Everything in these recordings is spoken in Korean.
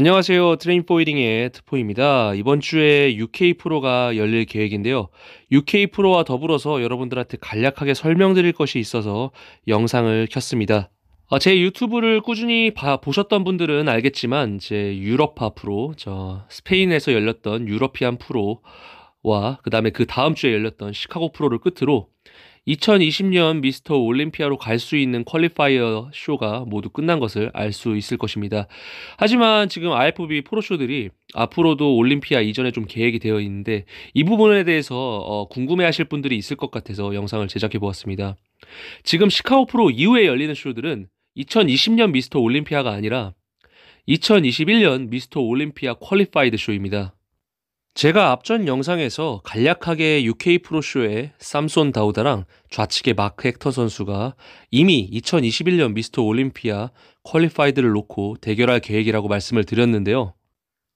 안녕하세요. 트레인포이딩의 트포입니다. 이번 주에 UK 프로가 열릴 계획인데요. UK 프로와 더불어서 여러분들한테 간략하게 설명드릴 것이 있어서 영상을 켰습니다. 아, 제 유튜브를 꾸준히 봐, 보셨던 분들은 알겠지만 제 유럽파 프로, 저 스페인에서 열렸던 유러피안 프로 와 그다음에 그 다음 주에 열렸던 시카고 프로를 끝으로 2020년 미스터 올림피아로 갈 수 있는 퀄리파이어 쇼가 모두 끝난 것을 알 수 있을 것입니다. 하지만 지금 IFB 프로쇼들이 앞으로도 올림피아 이전에 좀 계획이 되어 있는데 이 부분에 대해서 어, 궁금해하실 분들이 있을 것 같아서 영상을 제작해 보았습니다. 지금 시카고 프로 이후에 열리는 쇼들은 2020년 미스터 올림피아가 아니라 2021년 미스터 올림피아 퀄리파이드 쇼입니다. 제가 앞전 영상에서 간략하게 UK 프로쇼에 삼손 다우다랑 좌측의 마크 헥터 선수가 이미 2021년 미스터 올림피아 퀄리파이드를 놓고 대결할 계획이라고 말씀을 드렸는데요.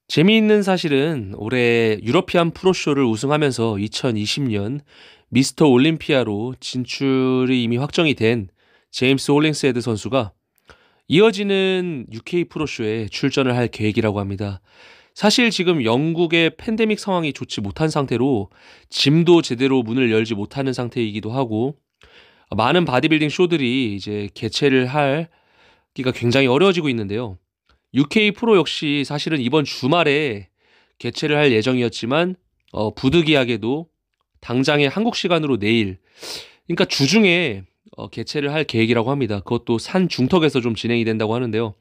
재미있는 사실은 올해 유러피안 프로쇼를 우승하면서 2020년 미스터 올림피아로 진출이 이미 확정이 된 제임스 홀링스헤드 선수가 이어지는 UK 프로쇼에 출전을 할 계획이라고 합니다. 사실 지금 영국의 팬데믹 상황이 좋지 못한 상태로 짐도 제대로 문을 열지 못하는 상태이기도 하고 많은 바디빌딩 쇼들이 이제 개최를 할 기가 굉장히 어려워지고 있는데요. UK 프로 역시 사실은 이번 주말에 개최를 할 예정이었지만 어, 부득이하게도 당장의 한국 시간으로 내일 그러니까 주중에 어, 개최를 할 계획이라고 합니다. 그것도 산 중턱에서 좀 진행이 된다고 하는데요.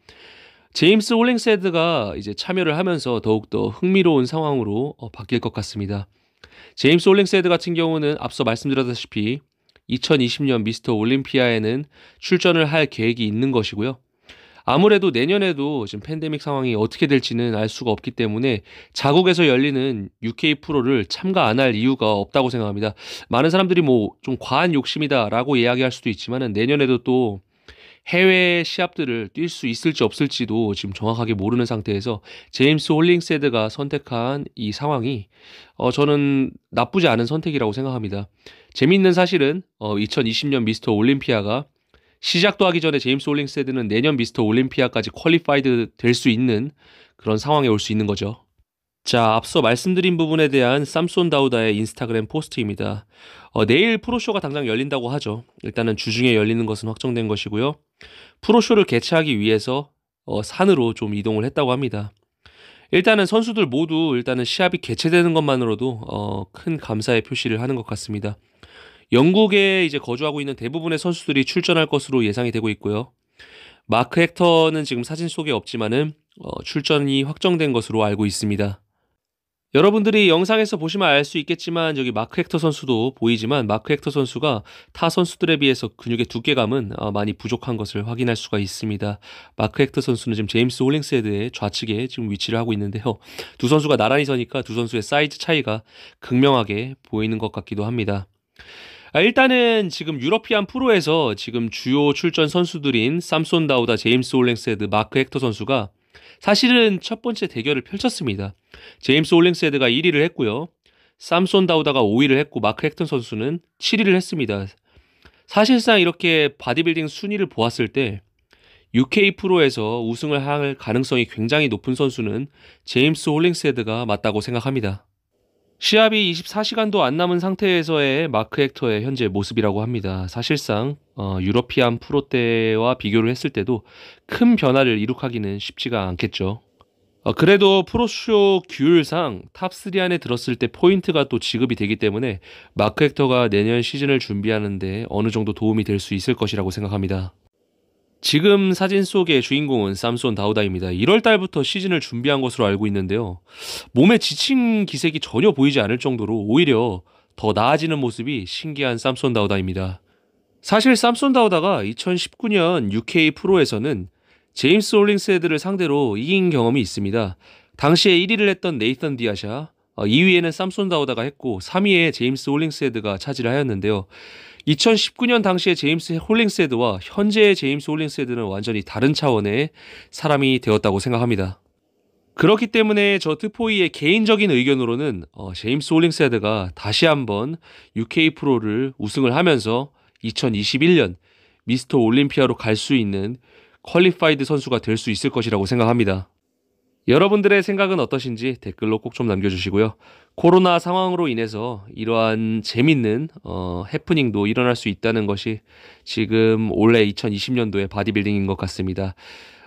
제임스 홀링세드가 이제 참여를 하면서 더욱더 흥미로운 상황으로 어, 바뀔 것 같습니다. 제임스 홀링세드 같은 경우는 앞서 말씀드렸다시피 2020년 미스터 올림피아에는 출전을 할 계획이 있는 것이고요. 아무래도 내년에도 지금 팬데믹 상황이 어떻게 될지는 알 수가 없기 때문에 자국에서 열리는 UK 프로를 참가 안 할 이유가 없다고 생각합니다. 많은 사람들이 뭐 좀 과한 욕심이다라고 이야기할 수도 있지만은 내년에도 또 해외 시합들을 뛸 수 있을지 없을지도 지금 정확하게 모르는 상태에서 제임스 홀링세드가 선택한 이 상황이 어, 저는 나쁘지 않은 선택이라고 생각합니다. 재미있는 사실은 어, 2020년 미스터 올림피아가 시작도 하기 전에 제임스 홀링세드는 내년 미스터 올림피아까지 퀄리파이드 될 수 있는 그런 상황에 올 수 있는 거죠. 자, 앞서 말씀드린 부분에 대한 삼손 다우다의 인스타그램 포스트입니다. 어, 내일 프로쇼가 당장 열린다고 하죠. 일단은 주중에 열리는 것은 확정된 것이고요. 프로쇼를 개최하기 위해서 어, 산으로 좀 이동을 했다고 합니다. 일단은 선수들 모두 일단은 시합이 개최되는 것만으로도 어, 큰 감사의 표시를 하는 것 같습니다. 영국에 이제 거주하고 있는 대부분의 선수들이 출전할 것으로 예상이 되고 있고요. 마크 헥터는 지금 사진 속에 없지만은 어, 출전이 확정된 것으로 알고 있습니다. 여러분들이 영상에서 보시면 알 수 있겠지만 여기 마크 헥터 선수도 보이지만 마크 헥터 선수가 타 선수들에 비해서 근육의 두께감은 어, 많이 부족한 것을 확인할 수가 있습니다. 마크 헥터 선수는 지금 제임스 홀링스헤드의 좌측에 지금 위치를 하고 있는데요. 두 선수가 나란히 서니까 두 선수의 사이즈 차이가 극명하게 보이는 것 같기도 합니다. 아, 일단은 지금 유러피안 프로에서 지금 주요 출전 선수들인 삼손 다우다, 제임스 홀링스헤드 마크 헥터 선수가 사실은 첫 번째 대결을 펼쳤습니다. 제임스 올링스헤드가 1위를 했고요. 삼손 다우다가 5위를 했고 마크 헥턴 선수는 7위를 했습니다. 사실상 이렇게 바디빌딩 순위를 보았을 때 UK 프로에서 우승을 할 가능성이 굉장히 높은 선수는 제임스 홀링스헤드가 맞다고 생각합니다. 시합이 24시간도 안 남은 상태에서의 마크 헥터의 현재 모습이라고 합니다. 사실상 어, 유러피안 프로 때와 비교를 했을 때도 큰 변화를 이룩하기는 쉽지가 않겠죠. 어, 그래도 프로쇼 규율상 탑3 안에 들었을 때 포인트가 또 지급이 되기 때문에 마크 헥터가 내년 시즌을 준비하는데 어느 정도 도움이 될 수 있을 것이라고 생각합니다. 지금 사진 속의 주인공은 삼손 다우다입니다. 1월 달부터 시즌을 준비한 것으로 알고 있는데요. 몸에 지친 기색이 전혀 보이지 않을 정도로 오히려 더 나아지는 모습이 신기한 삼손 다우다입니다. 사실 삼손 다우다가 2019년 UK 프로에서는 제임스 홀링스 헤드를 상대로 이긴 경험이 있습니다. 당시에 1위를 했던 네이선 디아샤, 어, 2위에는 삼손다우다가 했고 3위에 제임스 홀링스헤드가 차지를 하였는데요. 2019년 당시의 제임스 홀링스헤드와 현재의 제임스 홀링스헤드는 완전히 다른 차원의 사람이 되었다고 생각합니다. 그렇기 때문에 저 트포이의 개인적인 의견으로는 어, 제임스 홀링스헤드가 다시 한번 UK 프로를 우승을 하면서 2021년 미스터 올림피아로 갈 수 있는 퀄리파이드 선수가 될 수 있을 것이라고 생각합니다. 여러분들의 생각은 어떠신지 댓글로 꼭 좀 남겨주시고요. 코로나 상황으로 인해서 이러한 재밌는 어, 해프닝도 일어날 수 있다는 것이 지금 올해 2020년도의 바디빌딩인 것 같습니다.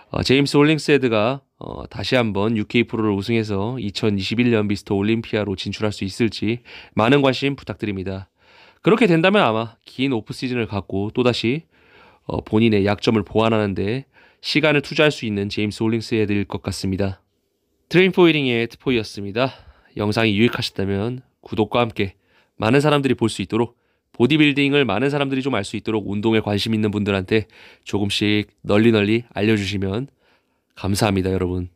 어, 제임스 홀링스헤드가 어, 다시 한번 UK 프로를 우승해서 2021년 미스터 올림피아로 진출할 수 있을지 많은 관심 부탁드립니다. 그렇게 된다면 아마 긴 오프 시즌을 갖고 또다시 어, 본인의 약점을 보완하는데 시간을 투자할 수 있는 제임스 홀링스헤드일 것 같습니다. 트레인포일링의 트포이였습니다. 영상이 유익하셨다면 구독과 함께 많은 사람들이 볼 수 있도록 보디빌딩을 많은 사람들이 좀 알 수 있도록 운동에 관심 있는 분들한테 조금씩 널리 널리 알려주시면 감사합니다, 여러분.